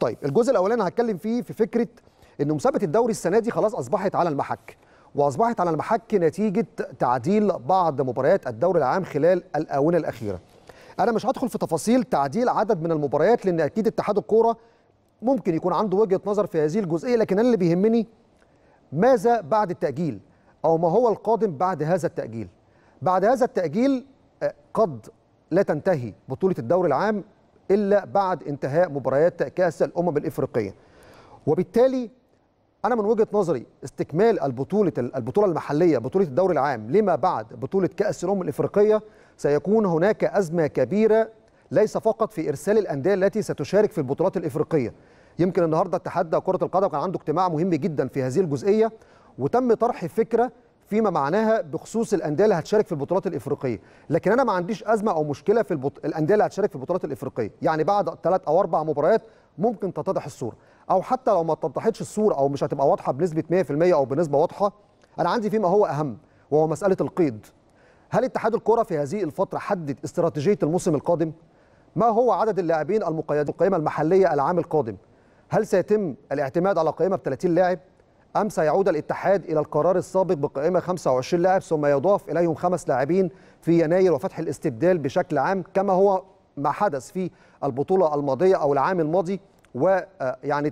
طيب الجزء الاولاني هتكلم فيه في فكره ان مسابقه الدوري السنه دي خلاص اصبحت على المحك واصبحت على المحك نتيجه تعديل بعض مباريات الدوري العام خلال الاونه الاخيره انا مش هدخل في تفاصيل تعديل عدد من المباريات لان اكيد اتحاد الكوره ممكن يكون عنده وجهه نظر في هذه الجزئيه لكن انا اللي بيهمني ماذا بعد التاجيل او ما هو القادم بعد هذا التاجيل بعد هذا التاجيل آه، قد لا تنتهي بطوله الدوري العام إلا بعد انتهاء مباريات كأس الأمم الإفريقية وبالتالي أنا من وجهة نظري استكمال البطولة البطولة المحلية بطولة الدوري العام لما بعد بطولة كأس الأمم الإفريقية سيكون هناك أزمة كبيرة ليس فقط في إرسال الأندية التي ستشارك في البطولات الإفريقية يمكن النهارده اتحاد كرة القدم كان عنده اجتماع مهم جدا في هذه الجزئية وتم طرح فكرة فيما معناها بخصوص الانديه اللي هتشارك في البطولات الافريقيه لكن انا ما عنديش ازمه او مشكله في البط... الانديه اللي هتشارك في البطولات الافريقيه يعني بعد ثلاث او اربع مباريات ممكن تتضح الصوره او حتى لو ما تتضحتش الصوره او مش هتبقى واضحه بنسبه 100% او بنسبه واضحه انا عندي فيما هو اهم وهو مساله القيد هل اتحاد الكره في هذه الفتره حدد استراتيجيه الموسم القادم ما هو عدد اللاعبين المقيدين القائمه المحليه العام القادم هل سيتم الاعتماد على قائمه ب 30 لاعب أم سيعود الاتحاد إلى القرار السابق بقائمة 25 لاعب ثم يضاف إليهم خمس لاعبين في يناير وفتح الاستبدال بشكل عام كما هو ما حدث في البطولة الماضية أو العام الماضي ويعني آه، يعني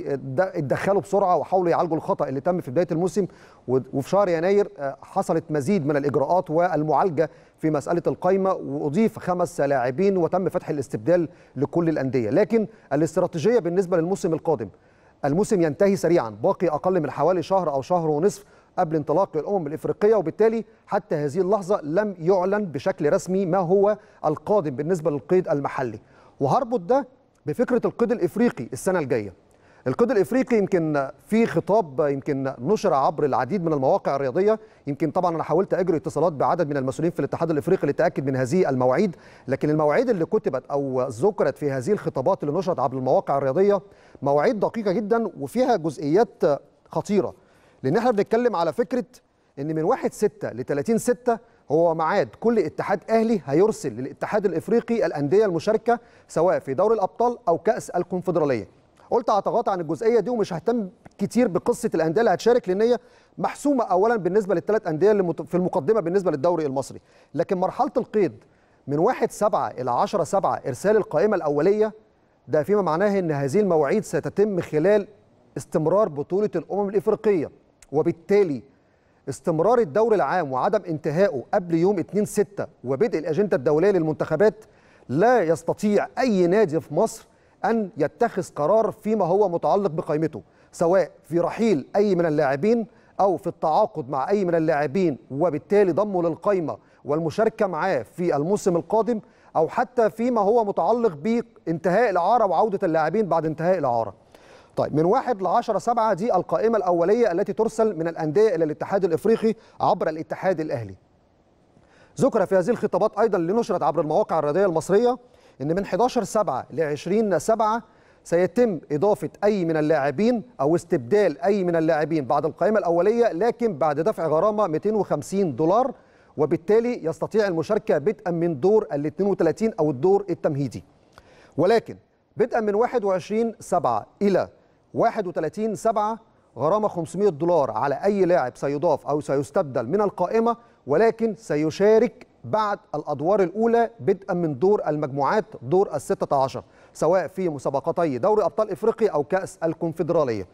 يعني اتدخلوا بسرعه وحاولوا يعالجوا الخطا اللي تم في بدايه الموسم وفي شهر يناير آه، حصلت مزيد من الاجراءات والمعالجه في مساله القايمه واضيف خمس لاعبين وتم فتح الاستبدال لكل الانديه لكن الاستراتيجيه بالنسبه للموسم القادم الموسم ينتهي سريعا باقي أقل من حوالي شهر أو شهر ونصف قبل انطلاق الأمم الإفريقية وبالتالي حتى هذه اللحظة لم يعلن بشكل رسمي ما هو القادم بالنسبة للقيد المحلي وهربط ده بفكرة القيد الإفريقي السنة الجاية القيد الإفريقي يمكن في خطاب يمكن نشر عبر العديد من المواقع الرياضية يمكن طبعا أنا حاولت أجري اتصالات بعدد من المسؤولين في الاتحاد الإفريقي للتأكد من هذه المواعيد لكن المواعيد اللي كتبت أو ذكرت في هذه الخطابات اللي نشرت عبر المواقع الرياضية مواعيد دقيقه جدا وفيها جزئيات خطيره لان احنا بنتكلم على فكره ان من 1 6 ل 30 6 هو ميعاد كل اتحاد اهلي هيرسل للاتحاد الافريقي الانديه المشاركه سواء في دوري الابطال او كاس الكونفدراليه قلت هتغاطى عن الجزئيه دي ومش ههتم كتير بقصه الانديه اللي هتشارك لان هي محسومه اولا بالنسبه للثلاث انديه اللي في المقدمه بالنسبه للدوري المصري لكن مرحله القيد من 1 7 الى 10 7 ارسال القائمه الاوليه ده فيما معناه أن هذه المواعيد ستتم خلال استمرار بطولة الأمم الإفريقية وبالتالي استمرار الدور العام وعدم انتهائه قبل يوم 2 6 وبدء الأجندة الدولية للمنتخبات لا يستطيع أي نادي في مصر أن يتخذ قرار فيما هو متعلق بقائمته سواء في رحيل أي من اللاعبين أو في التعاقد مع أي من اللاعبين وبالتالي ضمه للقائمة والمشاركة معاه في الموسم القادم او حتى فيما هو متعلق بانتهاء الاعاره وعوده اللاعبين بعد انتهاء الاعاره. طيب من 1 ل 10 7 دي القائمه الاوليه التي ترسل من الانديه الى الاتحاد الافريقي عبر الاتحاد الاهلي. ذكر في هذه الخطابات ايضا اللي نشرت عبر المواقع الرياضيه المصريه ان من 11 7 ل 20 7 سيتم إضافة أي من اللاعبين أو استبدال أي من اللاعبين بعد القائمة الأولية لكن بعد دفع غرامة 250 دولار وبالتالي يستطيع المشاركة بدءا من دور ال 32 أو الدور التمهيدي ولكن بدءا من 21 7 إلى 31 7 غرامة 500 دولار على أي لاعب سيضاف أو سيستبدل من القائمة ولكن سيشارك بعد الأدوار الأولى بدءا من دور المجموعات دور الستة عشر سواء في مسابقتي دوري أبطال إفريقيا أو كأس الكونفدرالية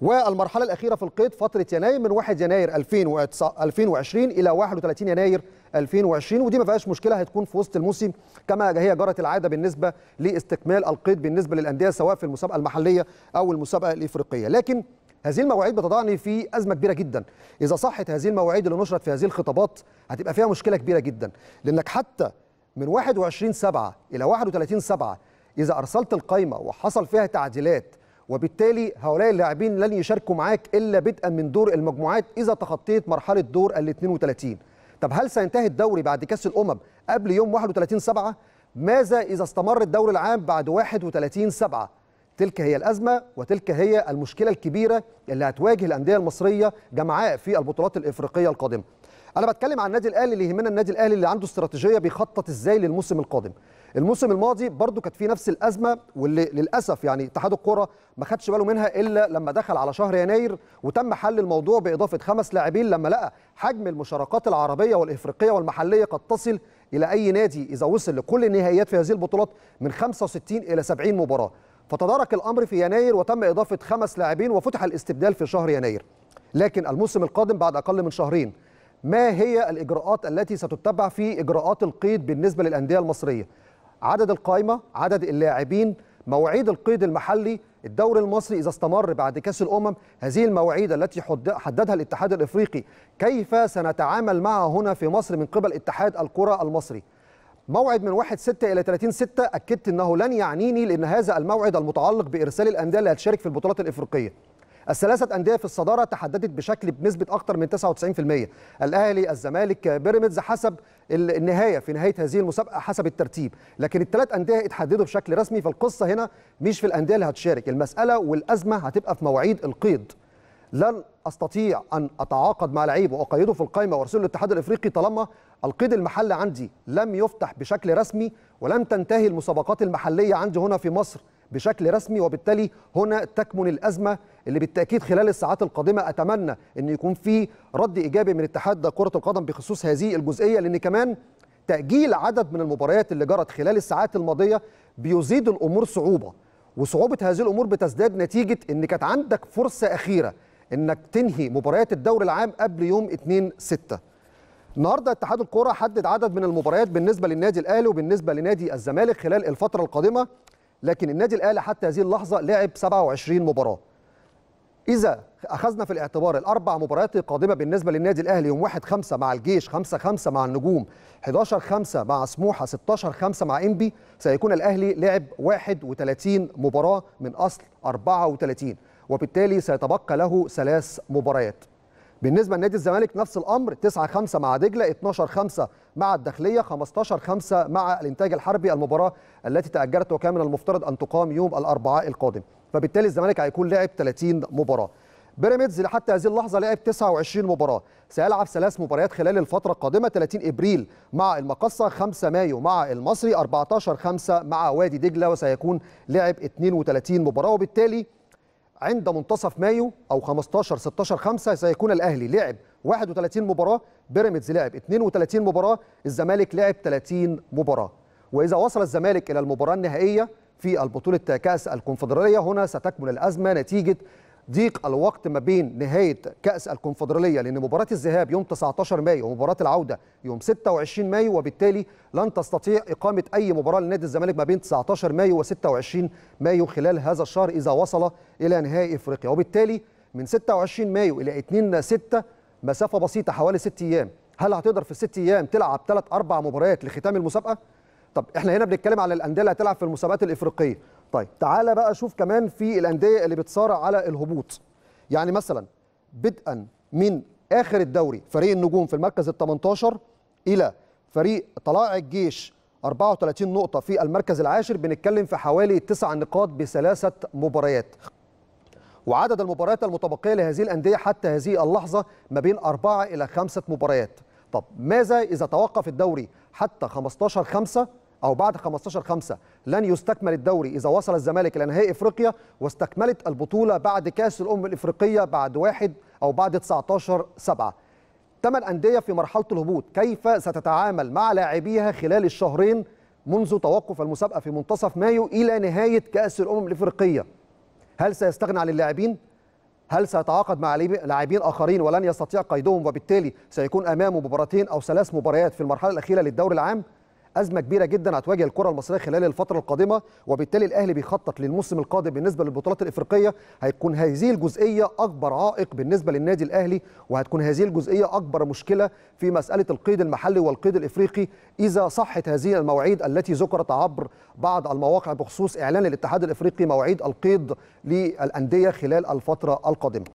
والمرحله الاخيره في القيد فتره يناير من 1 يناير 2020 الى 31 يناير 2020 ودي ما فيهاش مشكله هتكون في وسط الموسم كما هي جرت العاده بالنسبه لاستكمال القيد بالنسبه للانديه سواء في المسابقه المحليه او المسابقه الافريقيه لكن هذه المواعيد بتضعني في ازمه كبيره جدا اذا صحت هذه المواعيد اللي نشرت في هذه الخطابات هتبقى فيها مشكله كبيره جدا لانك حتى من 21 7 الى 31 7 اذا ارسلت القايمه وحصل فيها تعديلات وبالتالي هؤلاء اللاعبين لن يشاركوا معاك الا بدءا من دور المجموعات اذا تخطيت مرحله دور ال 32 طب هل سينتهي الدوري بعد كاس الامم قبل يوم 31 7 ماذا اذا استمر الدوري العام بعد 31 7 تلك هي الازمه وتلك هي المشكله الكبيره اللي هتواجه الانديه المصريه جمعاء في البطولات الافريقيه القادمه انا بتكلم عن النادي الاهلي اللي يهمنا النادي الاهلي اللي عنده استراتيجيه بيخطط ازاي للموسم القادم الموسم الماضي برضو كانت في نفس الازمه واللي للاسف يعني اتحاد الكره ما خدش باله منها الا لما دخل على شهر يناير وتم حل الموضوع باضافه خمس لاعبين لما لقى حجم المشاركات العربيه والافريقيه والمحليه قد تصل الى اي نادي اذا وصل لكل النهائيات في هذه البطولات من 65 الى 70 مباراه فتدارك الامر في يناير وتم اضافه خمس لاعبين وفتح الاستبدال في شهر يناير لكن الموسم القادم بعد اقل من شهرين ما هي الإجراءات التي ستتبع في إجراءات القيد بالنسبة للأندية المصرية عدد القائمة عدد اللاعبين مواعيد القيد المحلي الدوري المصري إذا استمر بعد كأس الأمم هذه المواعيد التي حددها الاتحاد الإفريقي كيف سنتعامل معها هنا في مصر من قبل اتحاد الكرة المصري موعد من 1 6 الى 30 6 اكدت انه لن يعنيني لان هذا الموعد المتعلق بارسال الانديه اللي هتشارك في البطولات الافريقيه الثلاثه انديه في الصداره تحددت بشكل بنسبه اكثر من 99% الاهلي الزمالك بيراميدز حسب النهايه في نهايه هذه المسابقه حسب الترتيب لكن الثلاث انديه اتحددوا بشكل رسمي فالقصه هنا مش في الانديه اللي هتشارك المساله والازمه هتبقى في مواعيد القيد لن استطيع ان اتعاقد مع لعيب واقيده في القائمه وارسله للاتحاد الافريقي طالما القيد المحلي عندي لم يفتح بشكل رسمي ولم تنتهي المسابقات المحليه عندي هنا في مصر بشكل رسمي وبالتالي هنا تكمن الأزمة اللي بالتأكيد خلال الساعات القادمة أتمنى أن يكون في رد إيجابي من اتحاد كرة القدم بخصوص هذه الجزئية لأن كمان تأجيل عدد من المباريات اللي جرت خلال الساعات الماضية بيزيد الأمور صعوبة وصعوبة هذه الأمور بتزداد نتيجة أن كانت عندك فرصة أخيرة أنك تنهي مباريات الدوري العام قبل يوم 2 6 النهارده اتحاد الكوره حدد عدد من المباريات بالنسبه للنادي الاهلي وبالنسبه لنادي الزمالك خلال الفتره القادمه لكن النادي الاهلي حتى هذه اللحظه لعب 27 مباراه اذا اخذنا في الاعتبار الاربع مباريات القادمه بالنسبه للنادي الاهلي يوم 1 5 مع الجيش 5 5 مع النجوم 11 5 مع سموحه 16 5 مع انبي سيكون الاهلي لعب 31 مباراه من اصل 34 وبالتالي سيتبقى له ثلاث مباريات بالنسبه لنادي الزمالك نفس الامر 9 5 مع دجله 12 5 مع الداخليه 15 5 مع الانتاج الحربي المباراه التي تاجلت وكان من المفترض ان تقام يوم الاربعاء القادم فبالتالي الزمالك هيكون لعب 30 مباراه بيراميدز لحتى هذه اللحظه لعب 29 مباراه سيلعب ثلاث مباريات خلال الفتره القادمه 30 ابريل مع المقصه 5 مايو مع المصري 14 5 مع وادي دجله وسيكون لعب 32 مباراه وبالتالي عند منتصف مايو او 15 16 5 سيكون الاهلي لعب 31 مباراه بيراميدز لعب 32 مباراه الزمالك لعب 30 مباراه واذا وصل الزمالك الى المباراه النهائيه في البطوله كاس الكونفدراليه هنا ستكمل الازمه نتيجه ضيق الوقت ما بين نهايه كاس الكونفدراليه لان مباراه الذهاب يوم 19 مايو ومباراه العوده يوم 26 مايو وبالتالي لن تستطيع اقامه اي مباراه لنادي الزمالك ما بين 19 مايو و26 مايو خلال هذا الشهر اذا وصل الى نهائي افريقيا وبالتالي من 26 مايو الى 2 6 مسافه بسيطه حوالي 6 ايام هل هتقدر في الست ايام تلعب ثلاث اربع مباريات لختام المسابقه؟ طب احنا هنا بنتكلم على الانديه اللي هتلعب في المسابقات الافريقيه طيب تعالى بقى شوف كمان في الانديه اللي بتصارع على الهبوط يعني مثلا بدءا من اخر الدوري فريق النجوم في المركز ال 18 الى فريق طلائع الجيش 34 نقطه في المركز العاشر بنتكلم في حوالي 9 نقاط بثلاثه مباريات وعدد المباريات المتبقيه لهذه الانديه حتى هذه اللحظه ما بين أربعة الى خمسة مباريات طب ماذا اذا توقف الدوري حتى 15 5 أو بعد 15 5 لن يستكمل الدوري إذا وصل الزمالك إلى نهائي إفريقيا واستكملت البطولة بعد كأس الأمم الإفريقية بعد واحد أو بعد 19 7 ثمان أندية في مرحلة الهبوط كيف ستتعامل مع لاعبيها خلال الشهرين منذ توقف المسابقة في منتصف مايو إلى نهاية كأس الأمم الإفريقية هل سيستغنى عن اللاعبين؟ هل سيتعاقد مع لاعبين آخرين ولن يستطيع قيدهم وبالتالي سيكون أمامه مباراتين أو ثلاث مباريات في المرحلة الأخيرة للدوري العام؟ ازمه كبيره جدا هتواجه الكره المصريه خلال الفتره القادمه وبالتالي الاهلي بيخطط للموسم القادم بالنسبه للبطولات الافريقيه هيكون هذه الجزئيه اكبر عائق بالنسبه للنادي الاهلي وهتكون هذه الجزئيه اكبر مشكله في مساله القيد المحلي والقيد الافريقي اذا صحت هذه المواعيد التي ذكرت عبر بعض المواقع بخصوص اعلان الاتحاد الافريقي مواعيد القيد للانديه خلال الفتره القادمه